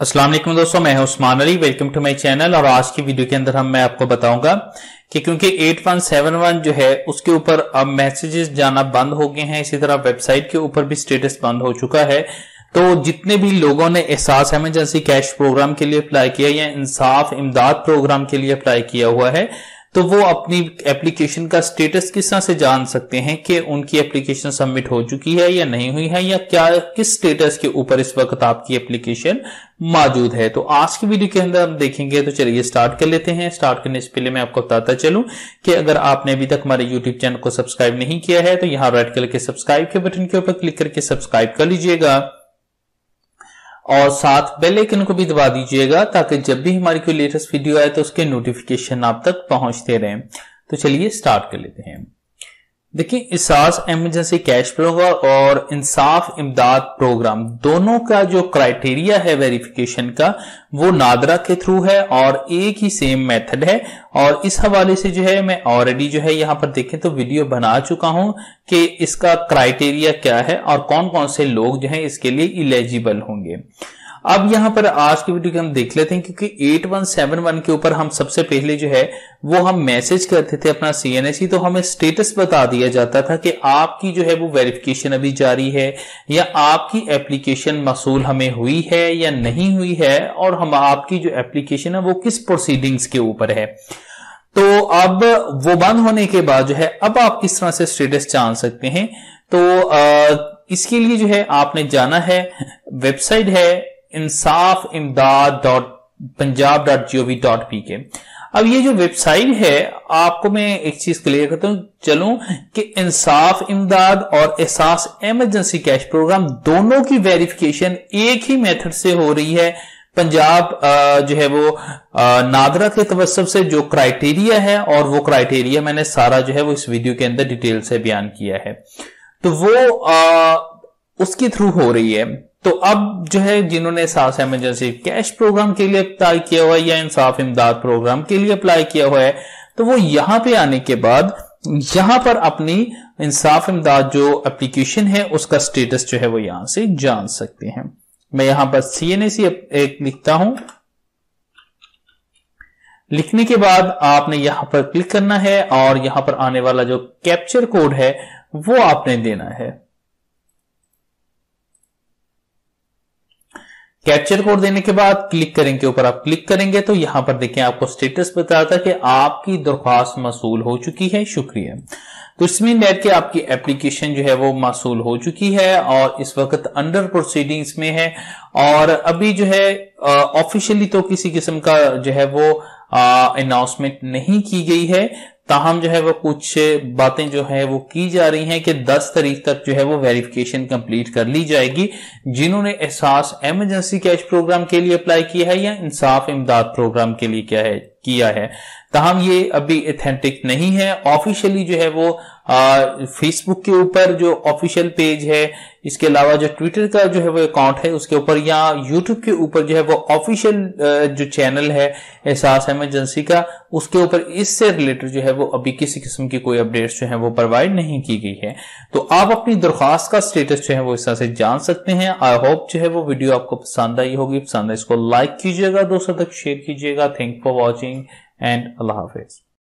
असलम दोस्तों मैं Usman Ali welcome to my channel और आज की वीडियो के अंदर हम मैं आपको बताऊंगा कि क्योंकि 8171 जो है उसके ऊपर अब मैसेजेस जाना बंद हो गए हैं इसी तरह वेबसाइट के ऊपर भी स्टेटस बंद हो चुका है तो जितने भी लोगों ने एहसास एमरजेंसी कैश प्रोग्राम के लिए अप्लाई किया या इंसाफ इमदाद प्रोग्राम के लिए अप्लाई किया हुआ है तो वो अपनी एप्लीकेशन का स्टेटस किस तरह से जान सकते हैं कि उनकी एप्लीकेशन सबमिट हो चुकी है या नहीं हुई है या क्या किस स्टेटस के ऊपर इस वक्त आपकी एप्लीकेशन मौजूद है तो आज की वीडियो के अंदर हम देखेंगे तो चलिए स्टार्ट कर लेते हैं स्टार्ट करने से पहले मैं आपको बताता चलूं कि अगर आपने अभी तक हमारे यूट्यूब चैनल को सब्सक्राइब नहीं किया है तो यहाँ रेड कलर के सब्सक्राइब के बटन के ऊपर क्लिक करके सब्सक्राइब कर लीजिएगा और साथ बेल आइकन को भी दबा दीजिएगा ताकि जब भी हमारी कोई लेटेस्ट वीडियो आए तो उसके नोटिफिकेशन आप तक पहुंचते रहें तो चलिए स्टार्ट कर लेते हैं देखिए इसास एमरजेंसी कैश फ्लो और इंसाफ इमदाद प्रोग्राम दोनों का जो क्राइटेरिया है वेरिफिकेशन का वो नादरा के थ्रू है और एक ही सेम मेथड है और इस हवाले से जो है मैं ऑलरेडी जो है यहाँ पर देखें तो वीडियो बना चुका हूं कि इसका क्राइटेरिया क्या है और कौन कौन से लोग जो है इसके लिए इलेजिबल होंगे अब यहां पर आज की वीडियो के हम देख लेते हैं क्योंकि 8171 के ऊपर हम सबसे पहले जो है वो हम मैसेज करते थे अपना सीएनएससी तो हमें स्टेटस बता दिया जाता था कि आपकी जो है वो वेरिफिकेशन अभी जारी है या आपकी एप्लीकेशन मसूल हमें हुई है या नहीं हुई है और हम आपकी जो एप्लीकेशन है वो किस प्रोसीडिंग्स के ऊपर है तो अब वो बंद होने के बाद जो है अब आप किस तरह से स्टेटस जान सकते हैं तो आ, इसके लिए जो है आपने जाना है वेबसाइट है Insaf Imdad dot Punjab dot G O V dot P K अब ये जो वेबसाइट है आपको मैं एक चीज क्लियर करता हूं चलूं कि इंसाफ इमदाद और एहसास एमरजेंसी कैश प्रोग्राम दोनों की वेरिफिकेशन एक ही मेथड से हो रही है पंजाब जो है वो नादरा के तवसब से जो क्राइटेरिया है और वो क्राइटेरिया मैंने सारा जो है वो इस वीडियो के अंदर डिटेल से बयान किया है तो वो आ, उसके थ्रू हो रही है तो अब जो है जिन्होंने सास एमरजेंसी कैश प्रोग्राम के लिए अप्लाई किया हुआ है या इंसाफ इमदाद प्रोग्राम के लिए अप्लाई किया हुआ है तो वो यहां पे आने के बाद यहां पर अपनी इंसाफ इमदाद जो एप्लीकेशन है उसका स्टेटस जो है वो यहां से जान सकते हैं मैं यहां पर सी एन एक लिखता हूं लिखने के बाद आपने यहां पर क्लिक करना है और यहां पर आने वाला जो कैप्चर कोड है वो आपने देना है कैप्चर कोड देने के बाद क्लिक करेंगे ऊपर आप क्लिक करेंगे तो यहां पर देखें आपको स्टेटस बताता है कि आपकी दरख्वास्त मसूल हो चुकी है शुक्रिया तो इसमें नेट के आपकी एप्लीकेशन जो है वो मासूल हो चुकी है और इस वक्त अंडर प्रोसीडिंग्स में है और अभी जो है ऑफिशियली तो किसी किस्म का जो है वो अनाउंसमेंट नहीं की गई है ताहम जो है वो कुछ बातें जो है वो की जा रही हैं कि 10 तारीख तक जो है वो वेरिफिकेशन कंप्लीट कर ली जाएगी जिन्होंने एहसास एमरजेंसी कैश प्रोग्राम के लिए अप्लाई किया है या इंसाफ इमदाद प्रोग्राम के लिए क्या है किया है ताहम ये अभी इथेंटिक नहीं है ऑफिशियली जो है वो फेसबुक के ऊपर जो ऑफिशियल पेज है इसके अलावा जो ट्विटर का जो है वो अकाउंट है उसके ऊपर या यूट्यूब के ऊपर जो है वो ऑफिशियल जो चैनल है एहसास एमरजेंसी का उसके ऊपर इससे रिलेटेड जो है वो अभी किसी किस्म की कोई अपडेट्स जो है वो प्रोवाइड नहीं की गई है तो आप अपनी दरख्वास्त का स्टेटस जो है वो इस तरह से जान सकते हैं आई होप जो है वो वीडियो आपको पसंद आई होगी पसंद है इसको लाइक कीजिएगा दोस्तों तक शेयर कीजिएगा थैंक फॉर वॉचिंग एंड अल्लाह हाफिज़